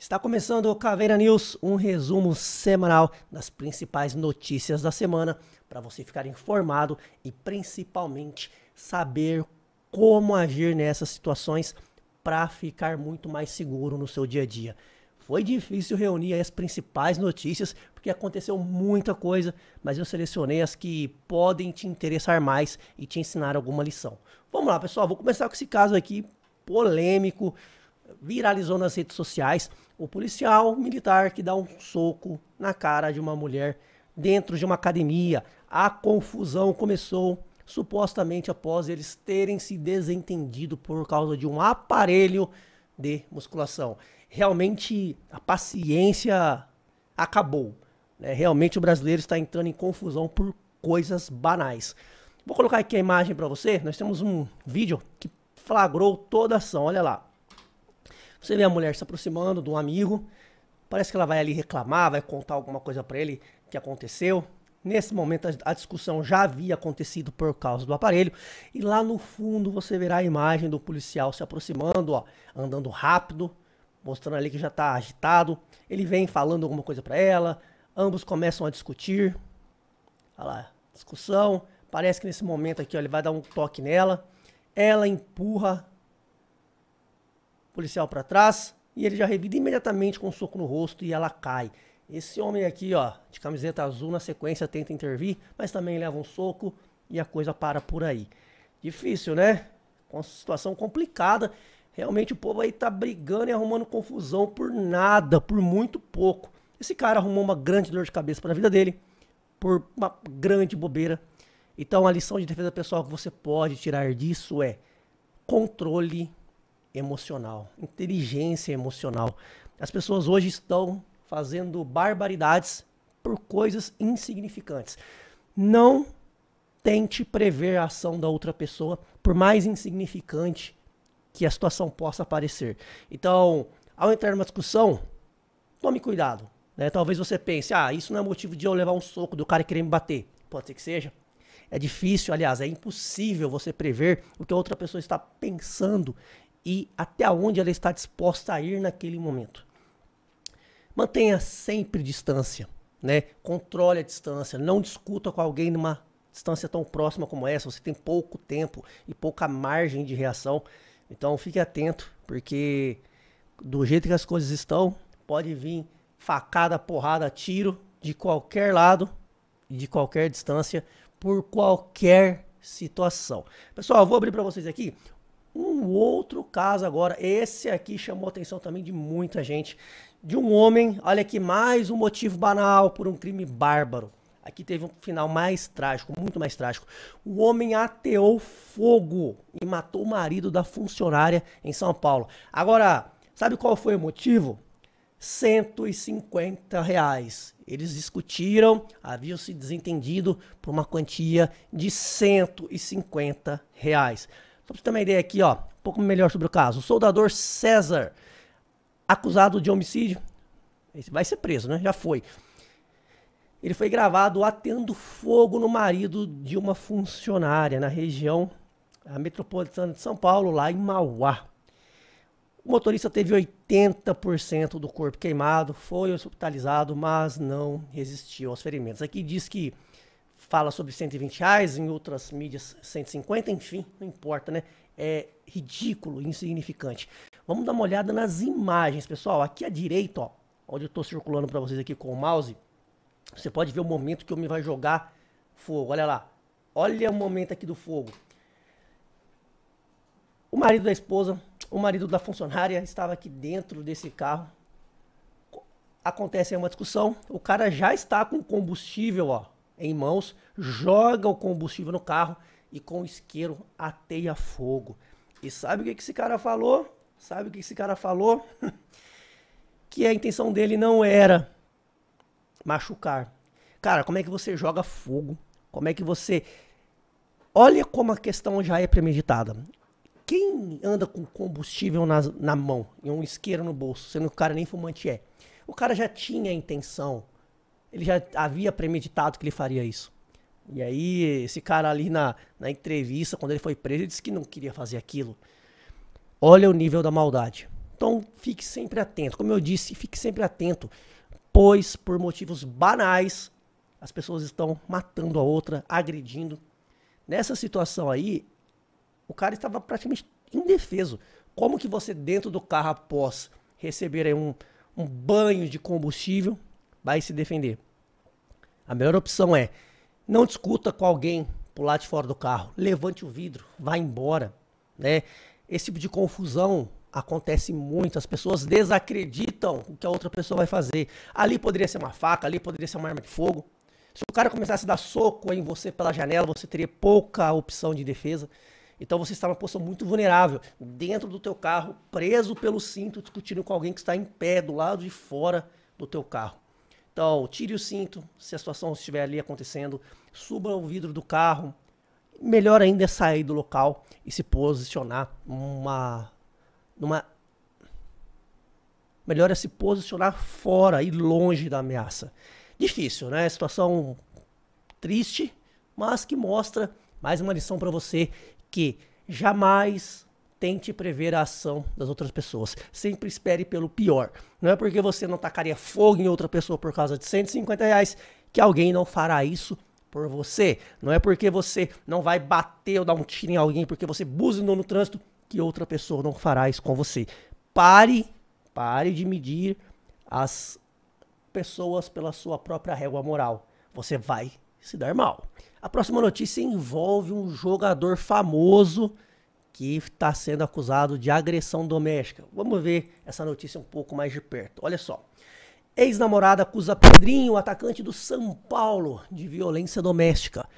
Está começando o Caveira News, um resumo semanal das principais notícias da semana para você ficar informado e principalmente saber como agir nessas situações para ficar muito mais seguro no seu dia a dia. Foi difícil reunir as principais notícias porque aconteceu muita coisa, mas eu selecionei as que podem te interessar mais e te ensinar alguma lição. Vamos lá, pessoal, vou começar com esse caso aqui polêmico, viralizou nas redes sociais o policial militar que dá um soco na cara de uma mulher dentro de uma academia. A confusão começou supostamente após eles terem se desentendido por causa de um aparelho de musculação. Realmente a paciência acabou. Né? Realmente o brasileiro está entrando em confusão por coisas banais. Vou colocar aqui a imagem para você. Nós temos um vídeo que flagrou toda a ação. Olha lá. Você vê a mulher se aproximando de um amigo, parece que ela vai ali reclamar, vai contar alguma coisa para ele que aconteceu. Nesse momento a discussão já havia acontecido por causa do aparelho e lá no fundo você verá a imagem do policial se aproximando, ó, andando rápido, mostrando ali que já está agitado. Ele vem falando alguma coisa para ela, ambos começam a discutir. Olha lá, discussão. Parece que nesse momento aqui ó, ele vai dar um toque nela. Ela empurra policial para trás e ele já revida imediatamente com um soco no rosto e ela cai. Esse homem aqui, ó, de camiseta azul, na sequência tenta intervir, mas também leva um soco e a coisa para por aí. Difícil, né? Uma situação complicada. Realmente o povo aí tá brigando e arrumando confusão por nada, por muito pouco. Esse cara arrumou uma grande dor de cabeça para a vida dele, por uma grande bobeira. Então a lição de defesa pessoal que você pode tirar disso é controle emocional, inteligência emocional. As pessoas hoje estão fazendo barbaridades por coisas insignificantes. Não tente prever a ação da outra pessoa, por mais insignificante que a situação possa parecer. Então, ao entrar numa discussão, tome cuidado. Né? Talvez você pense, ah, isso não é motivo de eu levar um soco do cara querer me bater. Pode ser que seja. É difícil, aliás, é impossível você prever o que a outra pessoa está pensando e até onde ela está disposta a ir naquele momento. Mantenha sempre distância, né? Controle a distância, não discuta com alguém numa distância tão próxima como essa, você tem pouco tempo e pouca margem de reação. Então fique atento, porque do jeito que as coisas estão, pode vir facada, porrada, tiro de qualquer lado, de qualquer distância, por qualquer situação. Pessoal, vou abrir para vocês aqui um outro caso agora, esse aqui chamou atenção também de muita gente, de um homem, olha aqui, mais um motivo banal por um crime bárbaro. Aqui teve um final mais trágico, muito mais trágico. O homem ateou fogo e matou o marido da funcionária em São Paulo. Agora, sabe qual foi o motivo? 150 reais. Eles discutiram, haviam se desentendido por uma quantia de 150 reais. Só para você ter uma ideia aqui, ó, um pouco melhor sobre o caso. O soldador César, acusado de homicídio, vai ser preso, né? Já foi. Ele foi gravado atendo fogo no marido de uma funcionária na região metropolitana de São Paulo, lá em Mauá. O motorista teve 80% do corpo queimado, foi hospitalizado, mas não resistiu aos ferimentos. Aqui diz que fala sobre 120 reais, em outras mídias 150, enfim, não importa, né? É ridículo, insignificante. Vamos dar uma olhada nas imagens, pessoal. Aqui à direita, ó, onde eu estou circulando para vocês aqui com o mouse, você pode ver o momento que o homem vai jogar fogo. Olha lá. Olha o momento aqui do fogo. O marido da esposa, o marido da funcionária estava aqui dentro desse carro. Acontece aí uma discussão. O cara já está com combustível, ó, em mãos, joga o combustível no carro e com o isqueiro ateia fogo. E sabe o que esse cara falou? Sabe o que esse cara falou? que a intenção dele não era machucar. Cara, como é que você joga fogo? Como é que você. Olha como a questão já é premeditada. Quem anda com combustível na, na mão e um isqueiro no bolso, sendo que o cara nem fumante é? O cara já tinha a intenção ele já havia premeditado que ele faria isso. E aí, esse cara ali na, na entrevista, quando ele foi preso, ele disse que não queria fazer aquilo. Olha o nível da maldade. Então, fique sempre atento. Como eu disse, fique sempre atento, pois por motivos banais, as pessoas estão matando a outra, agredindo. Nessa situação aí, o cara estava praticamente indefeso. Como que você, dentro do carro, após receber um, um banho de combustível, vai se defender. A melhor opção é não discuta com alguém pro lado de fora do carro, levante o vidro, vá embora, né? Esse tipo de confusão acontece muito, as pessoas desacreditam o que a outra pessoa vai fazer. Ali poderia ser uma faca, ali poderia ser uma arma de fogo. Se o cara começasse a dar soco em você pela janela, você teria pouca opção de defesa. Então você está numa posição muito vulnerável, dentro do teu carro, preso pelo cinto, discutindo com alguém que está em pé do lado de fora do teu carro. Então, tire o cinto, se a situação estiver ali acontecendo, suba o vidro do carro. Melhor ainda é sair do local e se posicionar numa, numa melhor é se posicionar fora e longe da ameaça. Difícil, né? Situação triste, mas que mostra mais uma lição para você que jamais tente prever a ação das outras pessoas. Sempre espere pelo pior. Não é porque você não tacaria fogo em outra pessoa por causa de 150 reais que alguém não fará isso por você. Não é porque você não vai bater ou dar um tiro em alguém porque você buzinou no trânsito que outra pessoa não fará isso com você. Pare, pare de medir as pessoas pela sua própria régua moral. Você vai se dar mal. A próxima notícia envolve um jogador famoso que está sendo acusado de agressão doméstica. Vamos ver essa notícia um pouco mais de perto. Olha só. Ex-namorada acusa Pedrinho, atacante do São Paulo, de violência doméstica.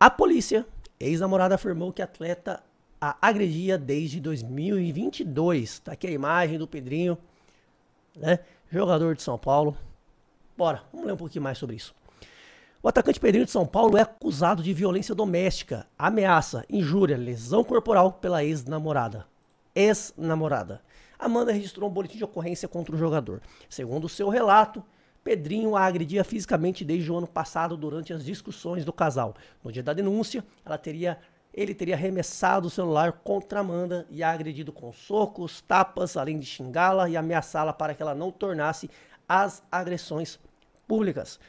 A polícia, ex-namorada afirmou que atleta a agredia desde 2022. Tá aqui a imagem do Pedrinho, né? Jogador de São Paulo. Bora, vamos ler um pouquinho mais sobre isso. O atacante Pedrinho de São Paulo é acusado de violência doméstica, ameaça, injúria, lesão corporal pela ex-namorada. Ex-namorada. Amanda registrou um boletim de ocorrência contra o jogador. Segundo seu relato, Pedrinho a agredia fisicamente desde o ano passado durante as discussões do casal. No dia da denúncia, teria, ele teria arremessado o celular contra Amanda e a agredido com socos, tapas, além de xingá-la e ameaçá-la para que ela não tornasse as agressões públicas.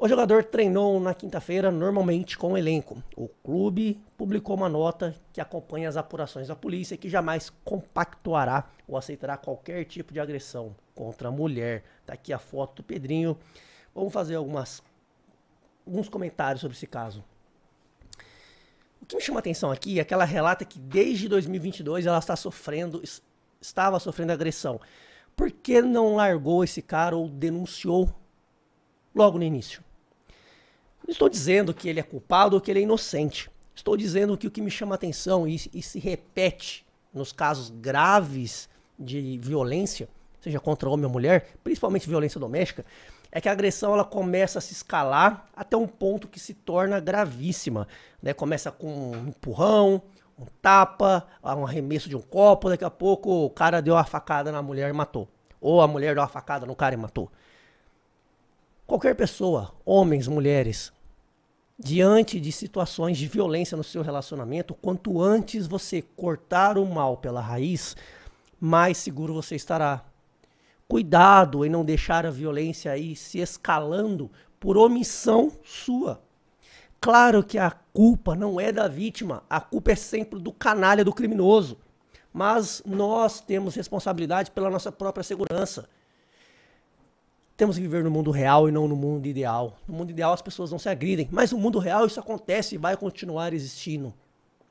O jogador treinou na quinta-feira normalmente com o elenco. O clube publicou uma nota que acompanha as apurações da polícia e que jamais compactuará ou aceitará qualquer tipo de agressão contra a mulher. Tá aqui a foto do Pedrinho. Vamos fazer algumas alguns comentários sobre esse caso. O que me chama a atenção aqui é que ela relata que desde 2022 ela está sofrendo, estava sofrendo agressão. Por que não largou esse cara ou denunciou logo no início? Não estou dizendo que ele é culpado ou que ele é inocente. Estou dizendo que o que me chama atenção e, e se repete nos casos graves de violência, seja contra homem ou mulher, principalmente violência doméstica, é que a agressão ela começa a se escalar até um ponto que se torna gravíssima. Né? Começa com um empurrão, um tapa, um arremesso de um copo, daqui a pouco o cara deu uma facada na mulher e matou. Ou a mulher deu uma facada no cara e matou. Qualquer pessoa, homens, mulheres, diante de situações de violência no seu relacionamento, quanto antes você cortar o mal pela raiz, mais seguro você estará. Cuidado em não deixar a violência aí se escalando por omissão sua. Claro que a culpa não é da vítima, a culpa é sempre do canalha, do criminoso. Mas nós temos responsabilidade pela nossa própria segurança. Temos que viver no mundo real e não no mundo ideal. No mundo ideal as pessoas não se agridem, mas no mundo real isso acontece e vai continuar existindo.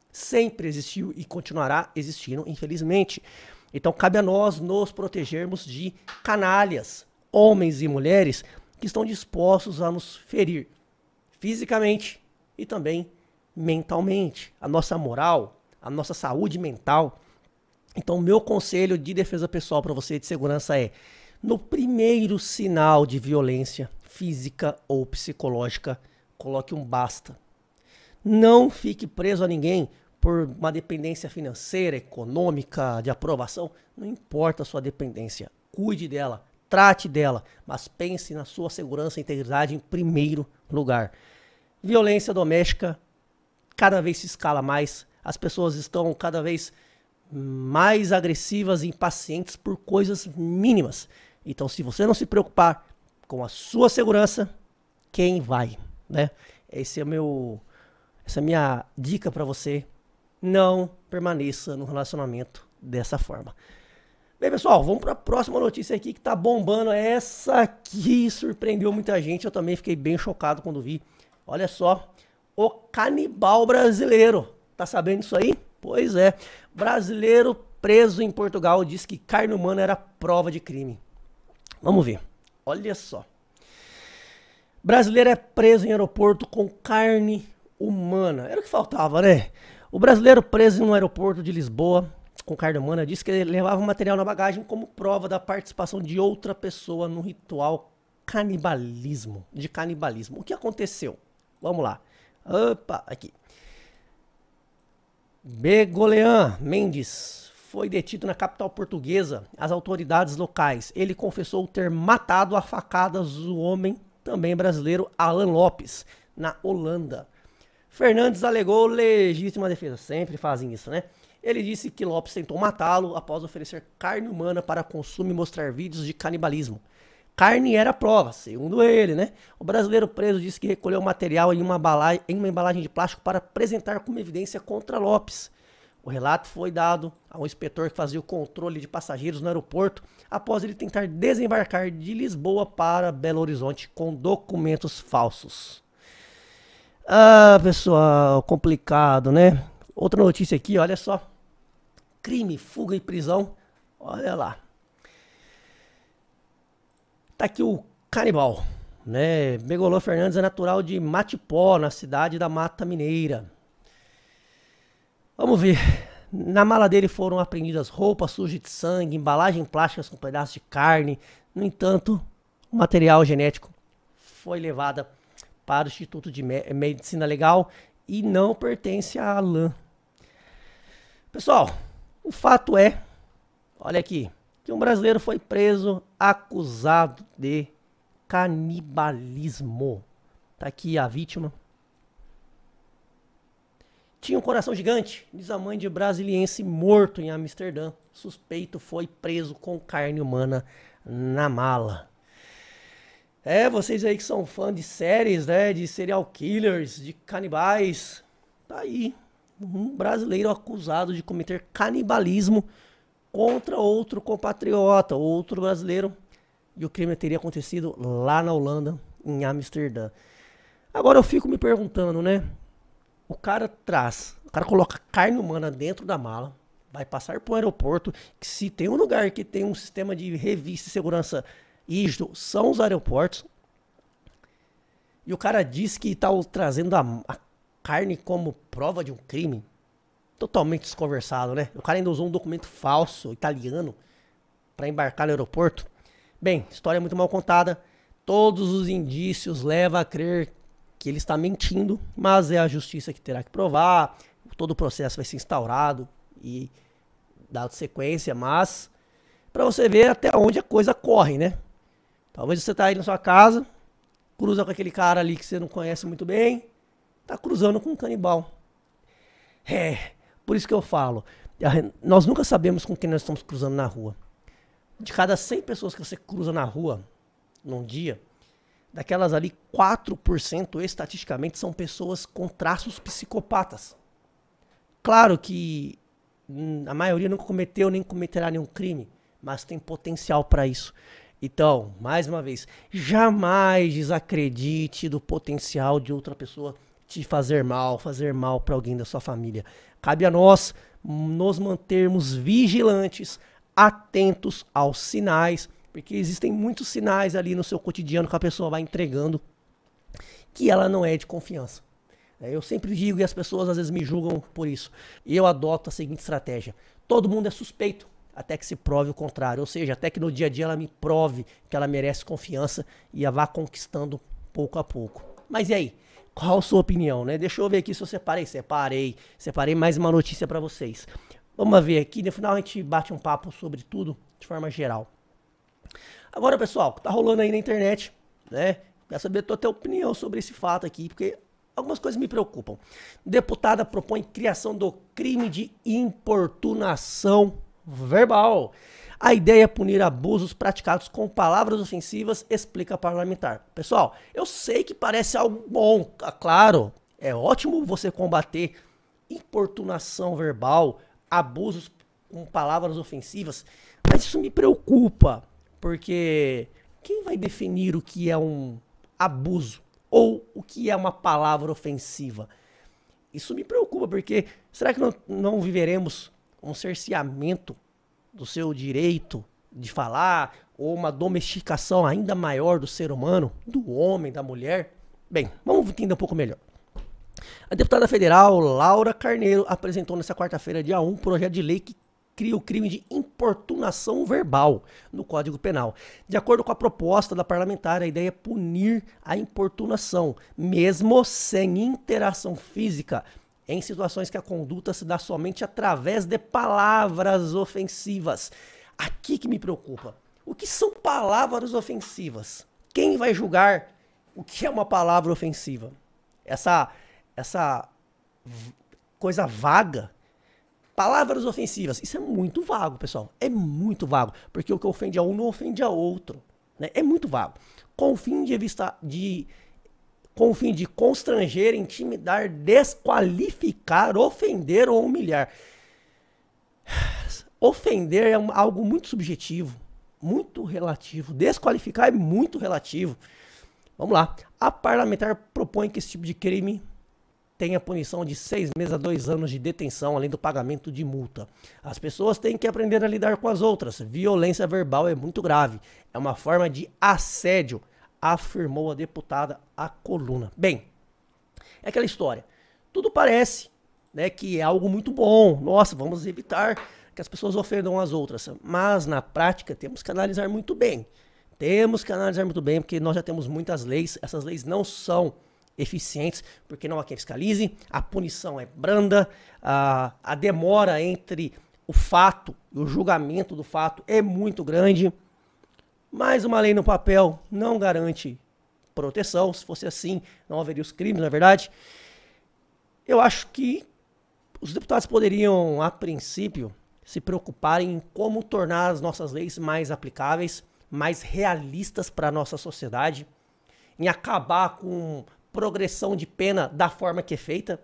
Sempre existiu e continuará existindo, infelizmente. Então cabe a nós nos protegermos de canalhas, homens e mulheres que estão dispostos a nos ferir fisicamente e também mentalmente. A nossa moral, a nossa saúde mental. Então, meu conselho de defesa pessoal para você de segurança é: no primeiro sinal de violência física ou psicológica, coloque um basta. Não fique preso a ninguém por uma dependência financeira, econômica, de aprovação. Não importa a sua dependência. Cuide dela, trate dela, mas pense na sua segurança e integridade em primeiro lugar. Violência doméstica cada vez se escala mais. As pessoas estão cada vez mais agressivas e impacientes por coisas mínimas. Então, se você não se preocupar com a sua segurança, quem vai, né? Esse é meu essa é minha dica para você. Não permaneça no relacionamento dessa forma. Bem, pessoal, vamos para a próxima notícia aqui que tá bombando. Essa aqui surpreendeu muita gente. Eu também fiquei bem chocado quando vi. Olha só, o canibal brasileiro. Tá sabendo isso aí? Pois é. Brasileiro preso em Portugal diz que carne humana era prova de crime. Vamos ver. Olha só. Brasileiro é preso em aeroporto com carne humana. Era o que faltava, né? O brasileiro preso no aeroporto de Lisboa com carne humana disse que levava material na bagagem como prova da participação de outra pessoa no ritual canibalismo, de canibalismo. O que aconteceu? Vamos lá. Opa, aqui. Begolean Mendes, foi detido na capital portuguesa. As autoridades locais, ele confessou ter matado a facadas o homem também brasileiro Alan Lopes na Holanda. Fernandes alegou legítima defesa, sempre fazem isso, né? Ele disse que Lopes tentou matá-lo após oferecer carne humana para consumo e mostrar vídeos de canibalismo. Carne era prova, segundo ele, né? O brasileiro preso disse que recolheu material em uma, embalagem, em uma embalagem de plástico para apresentar como evidência contra Lopes. O relato foi dado a um inspetor que fazia o controle de passageiros no aeroporto após ele tentar desembarcar de Lisboa para Belo Horizonte com documentos falsos. Ah, pessoal, complicado, né? Outra notícia aqui, olha só. Crime, fuga e prisão. Olha lá. Tá aqui o canibal, né? Begolô Fernandes é natural de Matipó, na cidade da Mata Mineira. Vamos ver. Na mala dele foram apreendidas roupas sujas de sangue, embalagem plásticas com pedaços de carne. No entanto, o material genético foi levado para o Instituto de Medicina Legal e não pertence a Alain. Pessoal, o fato é, olha aqui, que um brasileiro foi preso acusado de canibalismo. Tá aqui a vítima. Tinha um coração gigante, diz a mãe de brasiliense morto em Amsterdã. Suspeito foi preso com carne humana na mala. É, vocês aí que são fã de séries, né? De serial killers, de canibais. Tá aí. Um brasileiro acusado de cometer canibalismo contra outro compatriota, outro brasileiro. E o crime teria acontecido lá na Holanda, em Amsterdã. Agora eu fico me perguntando, né? O cara traz, o cara coloca carne humana dentro da mala, vai passar para o aeroporto, que se tem um lugar que tem um sistema de revista de segurança rígido, são os aeroportos. E o cara diz que está trazendo a, a carne como prova de um crime. Totalmente desconversado, né? O cara ainda usou um documento falso, italiano, para embarcar no aeroporto. Bem, história muito mal contada. Todos os indícios levam a crer que ele está mentindo, mas é a justiça que terá que provar, todo o processo vai ser instaurado e dado sequência, mas para você ver até onde a coisa corre, né? Talvez você tá aí na sua casa, cruza com aquele cara ali que você não conhece muito bem, tá cruzando com um canibal. É, por isso que eu falo, nós nunca sabemos com quem nós estamos cruzando na rua. De cada 100 pessoas que você cruza na rua num dia, daquelas ali 4% estatisticamente são pessoas com traços psicopatas. Claro que a maioria não cometeu nem cometerá nenhum crime, mas tem potencial para isso. Então, mais uma vez, jamais desacredite do potencial de outra pessoa te fazer mal, fazer mal para alguém da sua família. Cabe a nós nos mantermos vigilantes, atentos aos sinais porque existem muitos sinais ali no seu cotidiano que a pessoa vai entregando que ela não é de confiança. É, eu sempre digo, e as pessoas às vezes me julgam por isso, eu adoto a seguinte estratégia: todo mundo é suspeito até que se prove o contrário. Ou seja, até que no dia a dia ela me prove que ela merece confiança e a vá conquistando pouco a pouco. Mas e aí? Qual a sua opinião, né? Deixa eu ver aqui se eu separei. Separei, separei mais uma notícia para vocês. Vamos ver aqui, no final a gente bate um papo sobre tudo de forma geral. Agora, pessoal, tá rolando aí na internet, né? Quero saber a tua, tua opinião sobre esse fato aqui, porque algumas coisas me preocupam. Deputada propõe criação do crime de importunação verbal. A ideia é punir abusos praticados com palavras ofensivas, explica parlamentar. Pessoal, eu sei que parece algo bom, tá claro. É ótimo você combater importunação verbal, abusos com palavras ofensivas, mas isso me preocupa. Porque quem vai definir o que é um abuso ou o que é uma palavra ofensiva? Isso me preocupa, porque será que não, não viveremos um cerceamento do seu direito de falar ou uma domesticação ainda maior do ser humano, do homem, da mulher? Bem, vamos entender um pouco melhor. A deputada federal Laura Carneiro apresentou nessa quarta-feira, dia 1, um projeto de lei que cria o crime de importunação verbal no Código Penal. De acordo com a proposta da parlamentar, a ideia é punir a importunação, mesmo sem interação física, em situações que a conduta se dá somente através de palavras ofensivas. Aqui que me preocupa. O que são palavras ofensivas? Quem vai julgar o que é uma palavra ofensiva? Essa essa coisa vaga Palavras ofensivas. Isso é muito vago, pessoal. É muito vago. Porque o que ofende a um não ofende a outro. Né? É muito vago. Com o fim de evitar. De, com o fim de constranger, intimidar, desqualificar, ofender ou humilhar. Ofender é algo muito subjetivo, muito relativo. Desqualificar é muito relativo. Vamos lá. A parlamentar propõe que esse tipo de crime tem a punição de seis meses a dois anos de detenção, além do pagamento de multa. As pessoas têm que aprender a lidar com as outras. Violência verbal é muito grave. É uma forma de assédio, afirmou a deputada a coluna. Bem, é aquela história. Tudo parece né, que é algo muito bom. Nossa, vamos evitar que as pessoas ofendam as outras. Mas na prática temos que analisar muito bem. Temos que analisar muito bem, porque nós já temos muitas leis. Essas leis não são eficientes, porque não há quem fiscalize, a punição é branda, a, a demora entre o fato e o julgamento do fato é muito grande. Mas uma lei no papel não garante proteção. Se fosse assim, não haveria os crimes, na é verdade. Eu acho que os deputados poderiam, a princípio, se preocuparem em como tornar as nossas leis mais aplicáveis, mais realistas para a nossa sociedade, em acabar com progressão de pena da forma que é feita.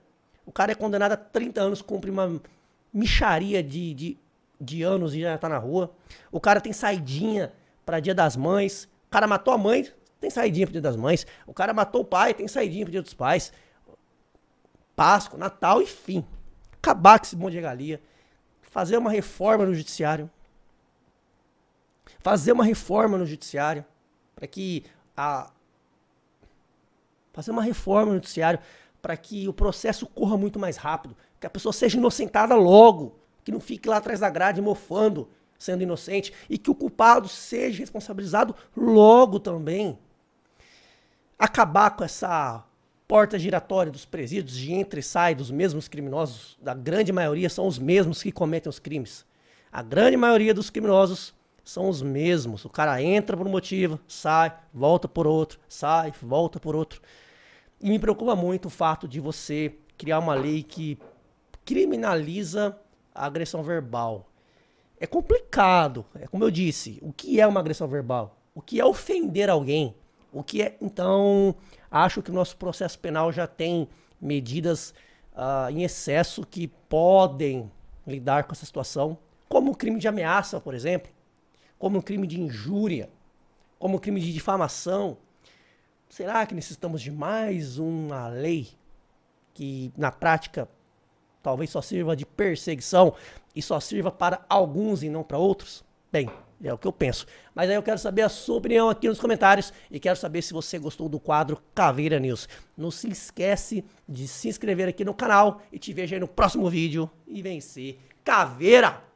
O cara é condenado a 30 anos, cumpre uma micharia de, de, de anos e já tá na rua. O cara tem saidinha para Dia das Mães. O cara matou a mãe, tem saidinha pro Dia das Mães. O cara matou o pai, tem saidinha pro Dia dos Pais. Páscoa, Natal, enfim. Acabar com esse monte de regalia. Fazer uma reforma no judiciário. Fazer uma reforma no judiciário para que a, fazer uma reforma no judiciário para que o processo corra muito mais rápido, que a pessoa seja inocentada logo, que não fique lá atrás da grade mofando, sendo inocente, e que o culpado seja responsabilizado logo também. Acabar com essa porta giratória dos presídios de entra e sai dos mesmos criminosos, da grande maioria são os mesmos que cometem os crimes. A grande maioria dos criminosos são os mesmos. O cara entra por um motivo, sai, volta por outro, sai, volta por outro. E me preocupa muito o fato de você criar uma lei que criminaliza a agressão verbal. É complicado. É como eu disse, o que é uma agressão verbal? O que é ofender alguém? O que é. Então, acho que o nosso processo penal já tem medidas uh, em excesso que podem lidar com essa situação, como o crime de ameaça, por exemplo como um crime de injúria, como um crime de difamação. Será que necessitamos de mais uma lei que, na prática, talvez só sirva de perseguição e só sirva para alguns e não para outros? Bem, é o que eu penso. Mas aí eu quero saber a sua opinião aqui nos comentários e quero saber se você gostou do quadro Caveira News. Não se esquece de se inscrever aqui no canal e te vejo aí no próximo vídeo e vencer Caveira!